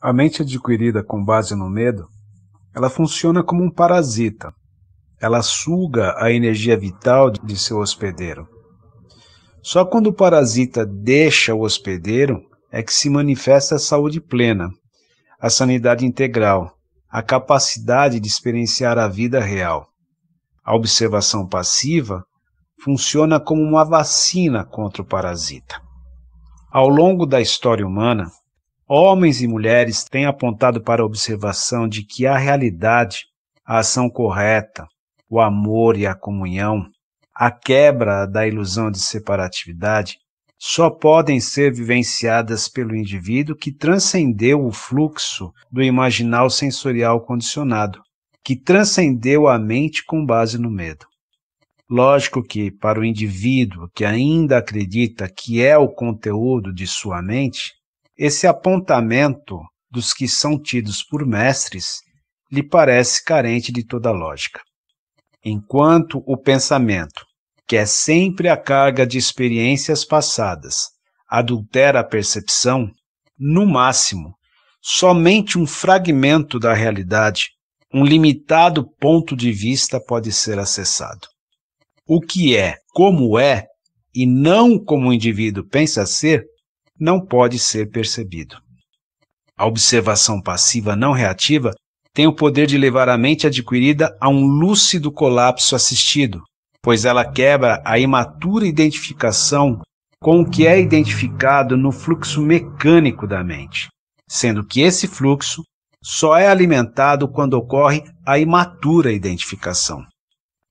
A mente adquirida com base no medo, ela funciona como um parasita. Ela suga a energia vital de seu hospedeiro. Só quando o parasita deixa o hospedeiro é que se manifesta a saúde plena, a sanidade integral, a capacidade de experienciar a vida real. A observação passiva funciona como uma vacina contra o parasita. Ao longo da história humana, Homens e mulheres têm apontado para a observação de que a realidade, a ação correta, o amor e a comunhão, a quebra da ilusão de separatividade, só podem ser vivenciadas pelo indivíduo que transcendeu o fluxo do imaginal sensorial condicionado, que transcendeu a mente com base no medo. Lógico que, para o indivíduo que ainda acredita que é o conteúdo de sua mente, esse apontamento dos que são tidos por mestres lhe parece carente de toda lógica. Enquanto o pensamento, que é sempre a carga de experiências passadas, adultera a percepção, no máximo, somente um fragmento da realidade, um limitado ponto de vista pode ser acessado. O que é, como é, e não como o indivíduo pensa ser, não pode ser percebido. A observação passiva não reativa tem o poder de levar a mente adquirida a um lúcido colapso assistido, pois ela quebra a imatura identificação com o que é identificado no fluxo mecânico da mente, sendo que esse fluxo só é alimentado quando ocorre a imatura identificação.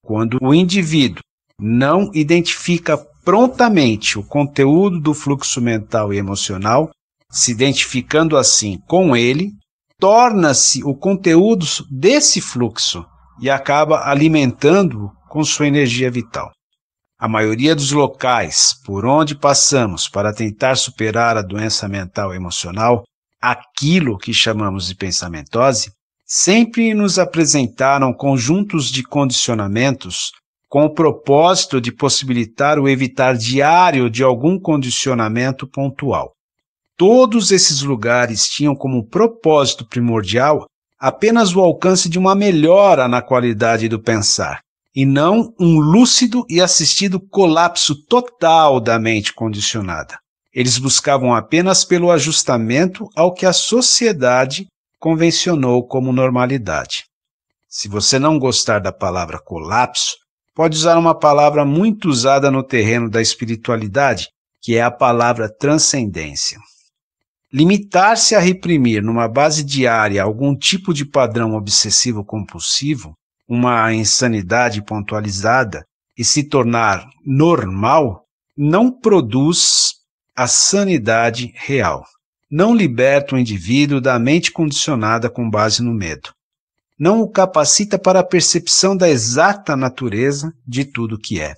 Quando o indivíduo não identifica prontamente o conteúdo do fluxo mental e emocional, se identificando assim com ele, torna-se o conteúdo desse fluxo e acaba alimentando-o com sua energia vital. A maioria dos locais por onde passamos para tentar superar a doença mental e emocional, aquilo que chamamos de pensamentose, sempre nos apresentaram conjuntos de condicionamentos com o propósito de possibilitar o evitar diário de algum condicionamento pontual. Todos esses lugares tinham como propósito primordial apenas o alcance de uma melhora na qualidade do pensar, e não um lúcido e assistido colapso total da mente condicionada. Eles buscavam apenas pelo ajustamento ao que a sociedade convencionou como normalidade. Se você não gostar da palavra colapso, pode usar uma palavra muito usada no terreno da espiritualidade, que é a palavra transcendência. Limitar-se a reprimir numa base diária algum tipo de padrão obsessivo compulsivo, uma insanidade pontualizada, e se tornar normal, não produz a sanidade real. Não liberta o indivíduo da mente condicionada com base no medo não o capacita para a percepção da exata natureza de tudo que é.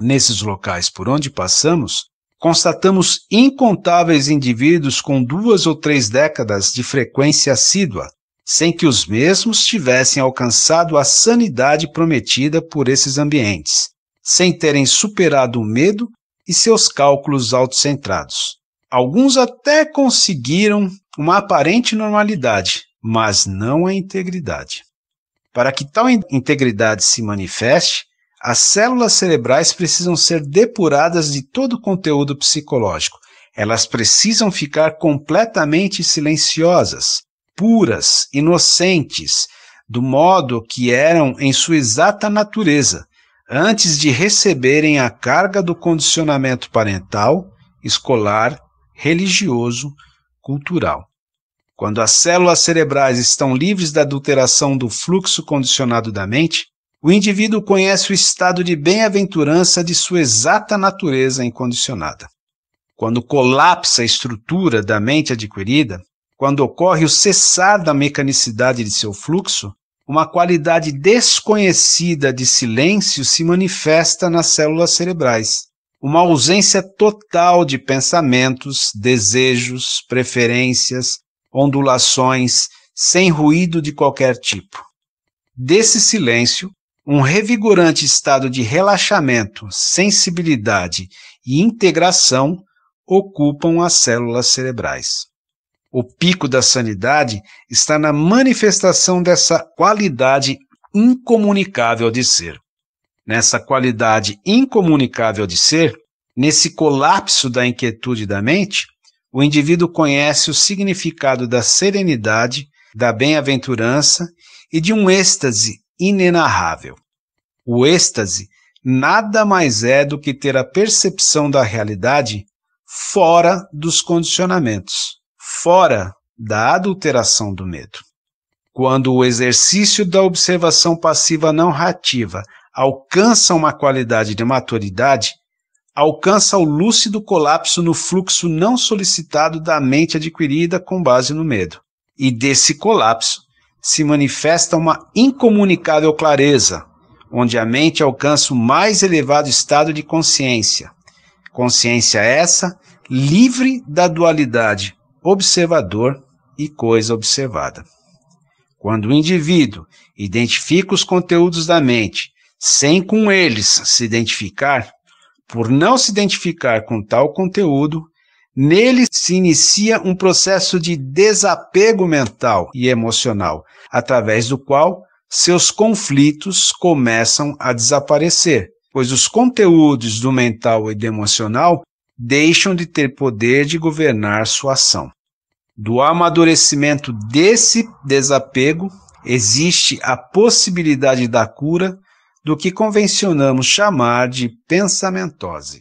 Nesses locais por onde passamos, constatamos incontáveis indivíduos com duas ou três décadas de frequência assídua, sem que os mesmos tivessem alcançado a sanidade prometida por esses ambientes, sem terem superado o medo e seus cálculos autocentrados. Alguns até conseguiram uma aparente normalidade, mas não a integridade. Para que tal integridade se manifeste, as células cerebrais precisam ser depuradas de todo o conteúdo psicológico. Elas precisam ficar completamente silenciosas, puras, inocentes, do modo que eram em sua exata natureza, antes de receberem a carga do condicionamento parental, escolar, religioso, cultural. Quando as células cerebrais estão livres da adulteração do fluxo condicionado da mente, o indivíduo conhece o estado de bem-aventurança de sua exata natureza incondicionada. Quando colapsa a estrutura da mente adquirida, quando ocorre o cessar da mecanicidade de seu fluxo, uma qualidade desconhecida de silêncio se manifesta nas células cerebrais. Uma ausência total de pensamentos, desejos, preferências, ondulações, sem ruído de qualquer tipo. Desse silêncio, um revigorante estado de relaxamento, sensibilidade e integração ocupam as células cerebrais. O pico da sanidade está na manifestação dessa qualidade incomunicável de ser. Nessa qualidade incomunicável de ser, nesse colapso da inquietude da mente, o indivíduo conhece o significado da serenidade, da bem-aventurança e de um êxtase inenarrável. O êxtase nada mais é do que ter a percepção da realidade fora dos condicionamentos, fora da adulteração do medo. Quando o exercício da observação passiva não rativa alcança uma qualidade de maturidade, alcança o lúcido colapso no fluxo não solicitado da mente adquirida com base no medo. E desse colapso se manifesta uma incomunicável clareza, onde a mente alcança o mais elevado estado de consciência. Consciência essa livre da dualidade observador e coisa observada. Quando o indivíduo identifica os conteúdos da mente sem com eles se identificar, por não se identificar com tal conteúdo, Nele se inicia um processo de desapego mental e emocional, através do qual seus conflitos começam a desaparecer, pois os conteúdos do mental e do emocional deixam de ter poder de governar sua ação. Do amadurecimento desse desapego, existe a possibilidade da cura do que convencionamos chamar de pensamentose.